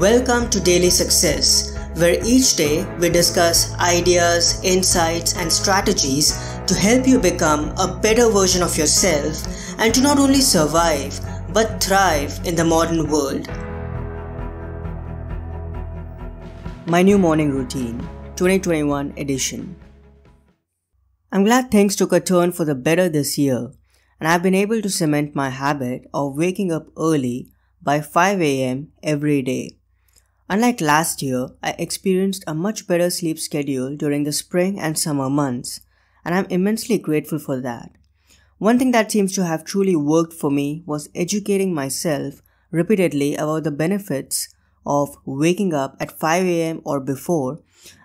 Welcome to Daily Success, where each day we discuss ideas, insights, and strategies to help you become a better version of yourself and to not only survive but thrive in the modern world. My new morning routine, 2021 edition. I'm glad things took a turn for the better this year, and I've been able to cement my habit of waking up early by 5 am every day. Unlike last year, I experienced a much better sleep schedule during the spring and summer months, and I'm immensely grateful for that. One thing that seems to have truly worked for me was educating myself repeatedly about the benefits of waking up at 5 am or before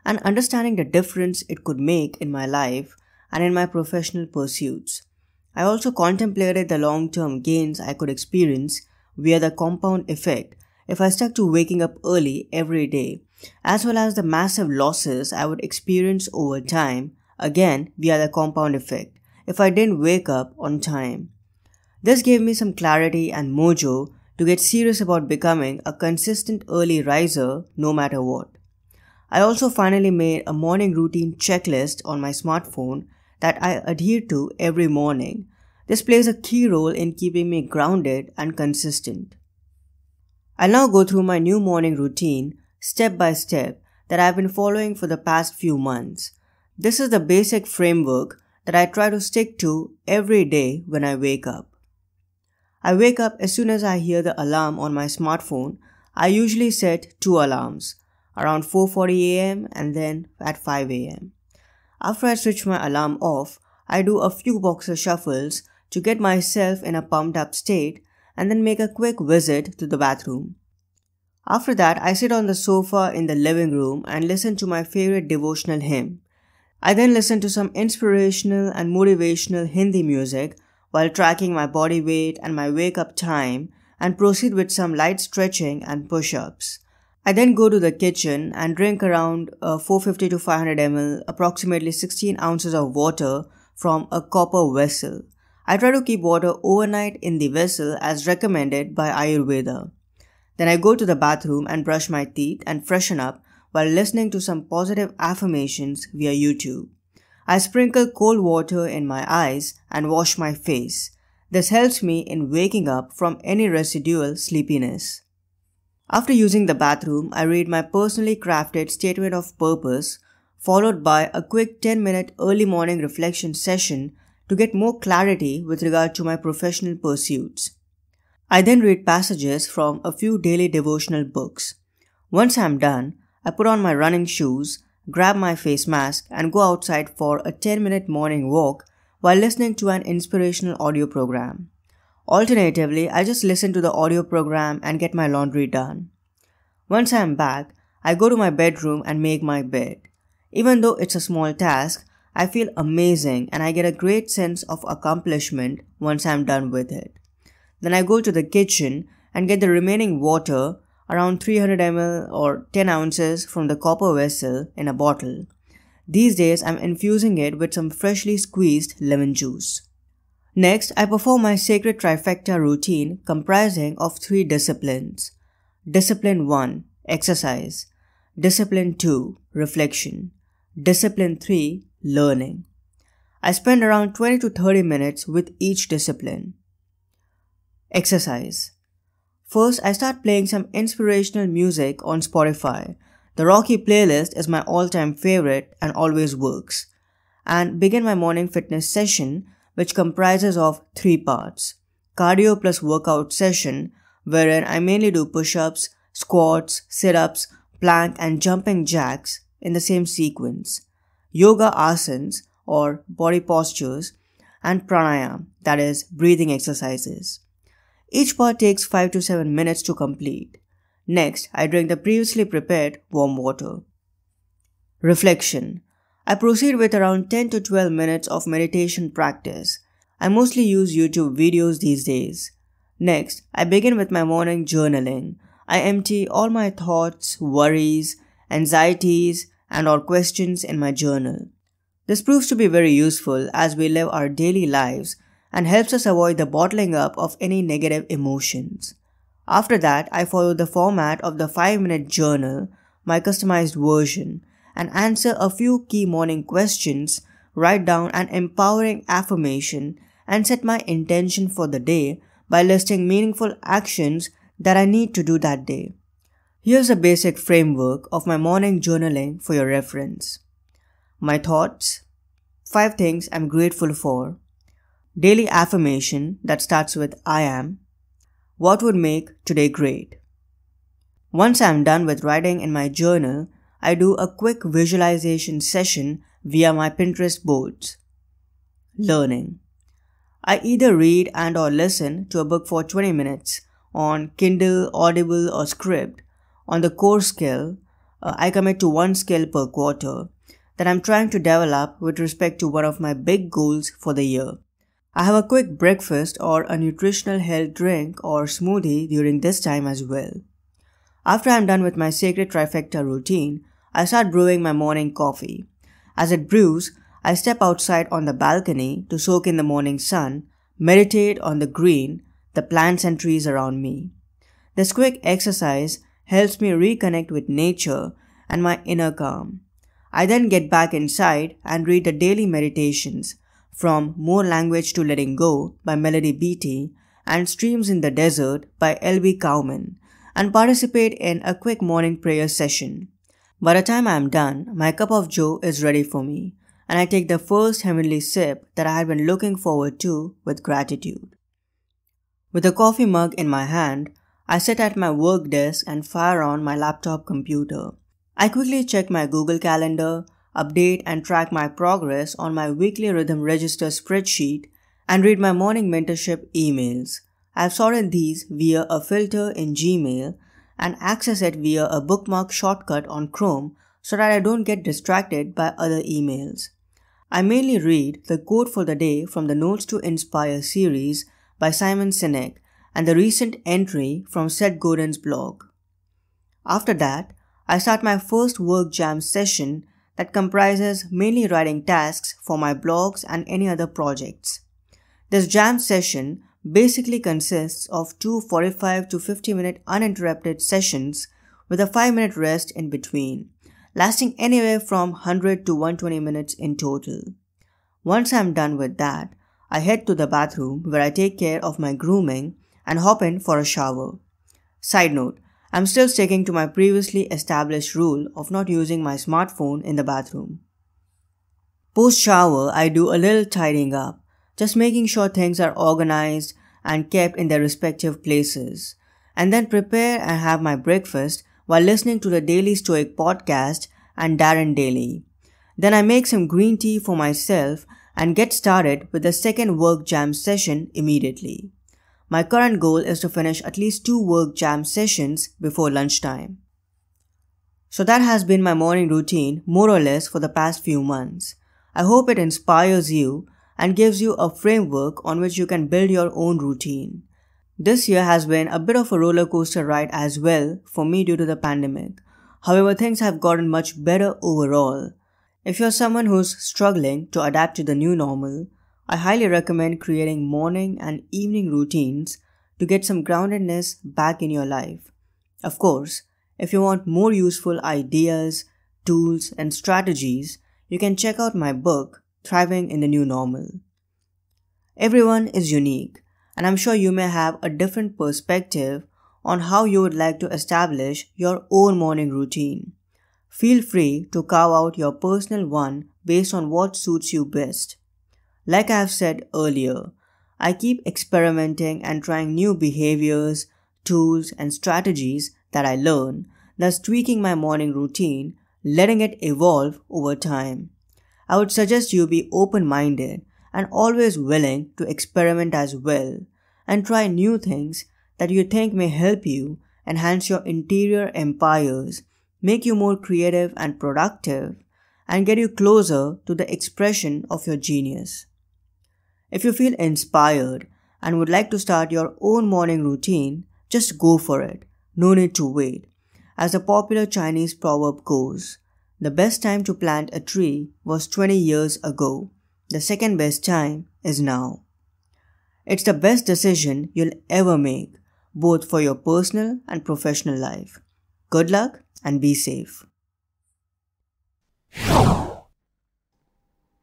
and understanding the difference it could make in my life and in my professional pursuits. I also contemplated the long term gains I could experience via the compound effect if I stuck to waking up early every day, as well as the massive losses I would experience over time, again via the compound effect, if I didn't wake up on time. This gave me some clarity and mojo to get serious about becoming a consistent early riser no matter what. I also finally made a morning routine checklist on my smartphone that I adhere to every morning. This plays a key role in keeping me grounded and consistent. I'll now go through my new morning routine step by step that I've been following for the past few months. This is the basic framework that I try to stick to every day when I wake up. I wake up as soon as I hear the alarm on my smartphone. I usually set two alarms around 4:40 a.m. and then at 5 a.m. After I switch my alarm off, I do a few boxer shuffles to get myself in a pumped up state and then make a quick visit to the bathroom. After that, I sit on the sofa in the living room and listen to my favorite devotional hymn. I then listen to some inspirational and motivational Hindi music while tracking my body weight and my wake up time and proceed with some light stretching and push ups. I then go to the kitchen and drink around uh, 450 to 500 ml, approximately 16 ounces of water from a copper vessel. I try to keep water overnight in the vessel as recommended by Ayurveda. Then I go to the bathroom and brush my teeth and freshen up while listening to some positive affirmations via YouTube. I sprinkle cold water in my eyes and wash my face. This helps me in waking up from any residual sleepiness. After using the bathroom, I read my personally crafted statement of purpose, followed by a quick 10 minute early morning reflection session to get more clarity with regard to my professional pursuits. I then read passages from a few daily devotional books. Once I'm done, I put on my running shoes, grab my face mask, and go outside for a 10 minute morning walk while listening to an inspirational audio program. Alternatively, I just listen to the audio program and get my laundry done. Once I am back, I go to my bedroom and make my bed. Even though it's a small task, I feel amazing and I get a great sense of accomplishment once I'm done with it. Then I go to the kitchen and get the remaining water, around 300 ml or 10 ounces from the copper vessel in a bottle. These days I'm infusing it with some freshly squeezed lemon juice. Next, I perform my sacred trifecta routine comprising of three disciplines. Discipline 1, exercise. Discipline 2, reflection. Discipline 3, learning. I spend around 20 to 30 minutes with each discipline. Exercise. First, I start playing some inspirational music on Spotify. The Rocky playlist is my all time favorite and always works. And begin my morning fitness session, which comprises of three parts cardio plus workout session, wherein I mainly do push ups, squats, sit ups, plank, and jumping jacks in the same sequence yoga asanas or body postures, and pranayama, that is, breathing exercises. Each part takes 5 to 7 minutes to complete. Next, I drink the previously prepared warm water. Reflection I proceed with around 10 to 12 minutes of meditation practice. I mostly use YouTube videos these days. Next, I begin with my morning journaling. I empty all my thoughts, worries, anxieties, and or questions in my journal. This proves to be very useful as we live our daily lives and helps us avoid the bottling up of any negative emotions. After that, I follow the format of the 5 minute journal, my customized version, and answer a few key morning questions, write down an empowering affirmation, and set my intention for the day by listing meaningful actions that I need to do that day. Here's a basic framework of my morning journaling for your reference. My thoughts, 5 things I'm grateful for, daily affirmation that starts with I am, what would make today great. Once I'm done with writing in my journal, I do a quick visualization session via my Pinterest boards. Learning. I either read and or listen to a book for 20 minutes on Kindle, Audible or Scribd on the core skill, uh, I commit to one skill per quarter that I'm trying to develop with respect to one of my big goals for the year. I have a quick breakfast or a nutritional health drink or smoothie during this time as well. After I'm done with my sacred trifecta routine, I start brewing my morning coffee. As it brews, I step outside on the balcony to soak in the morning sun, meditate on the green, the plants and trees around me. This quick exercise helps me reconnect with nature and my inner calm. I then get back inside and read the daily meditations from More Language to Letting Go by Melody Beattie and Streams in the Desert by L.B. Kauman and participate in a quick morning prayer session. By the time I am done, my cup of joe is ready for me and I take the first heavenly sip that I had been looking forward to with gratitude. With a coffee mug in my hand, I sit at my work desk and fire on my laptop computer. I quickly check my Google Calendar, update and track my progress on my weekly rhythm register spreadsheet, and read my morning mentorship emails. I've sorted these via a filter in Gmail and access it via a bookmark shortcut on Chrome so that I don't get distracted by other emails. I mainly read the quote for the day from the Notes to Inspire series by Simon Sinek and the recent entry from Seth Godin's blog. After that, I start my first work jam session that comprises mainly writing tasks for my blogs and any other projects. This jam session basically consists of two 45 to 50 minute uninterrupted sessions with a 5 minute rest in between, lasting anywhere from 100 to 120 minutes in total. Once I'm done with that, I head to the bathroom where I take care of my grooming and hop in for a shower. Side note, I'm still sticking to my previously established rule of not using my smartphone in the bathroom. Post shower, I do a little tidying up, just making sure things are organized and kept in their respective places, and then prepare and have my breakfast while listening to the Daily Stoic podcast and Darren Daily. Then I make some green tea for myself and get started with the second work jam session immediately. My current goal is to finish at least two work jam sessions before lunchtime. So that has been my morning routine more or less for the past few months. I hope it inspires you and gives you a framework on which you can build your own routine. This year has been a bit of a roller coaster ride as well for me due to the pandemic. However, things have gotten much better overall. If you're someone who's struggling to adapt to the new normal, I highly recommend creating morning and evening routines to get some groundedness back in your life. Of course, if you want more useful ideas, tools, and strategies, you can check out my book, Thriving in the New Normal. Everyone is unique, and I'm sure you may have a different perspective on how you would like to establish your own morning routine. Feel free to carve out your personal one based on what suits you best. Like I've said earlier, I keep experimenting and trying new behaviors, tools, and strategies that I learn, thus tweaking my morning routine, letting it evolve over time. I would suggest you be open minded and always willing to experiment as well and try new things that you think may help you enhance your interior empires, make you more creative and productive, and get you closer to the expression of your genius. If you feel inspired and would like to start your own morning routine, just go for it. No need to wait. As the popular Chinese proverb goes, the best time to plant a tree was 20 years ago. The second best time is now. It's the best decision you'll ever make, both for your personal and professional life. Good luck and be safe.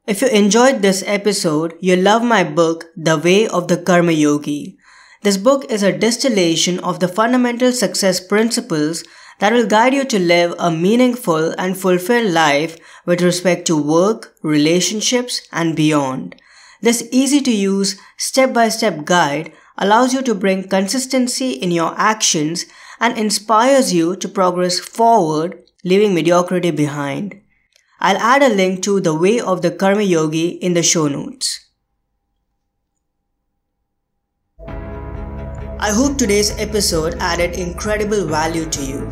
If you enjoyed this episode, you'll love my book, The Way of the Karma Yogi. This book is a distillation of the fundamental success principles that will guide you to live a meaningful and fulfilled life with respect to work, relationships, and beyond. This easy to use, step by step guide allows you to bring consistency in your actions and inspires you to progress forward, leaving mediocrity behind. I'll add a link to The Way of the Karma Yogi in the show notes. I hope today's episode added incredible value to you.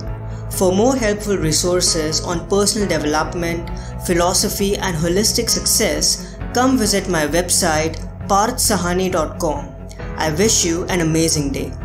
For more helpful resources on personal development, philosophy, and holistic success, come visit my website parthsahani.com. I wish you an amazing day.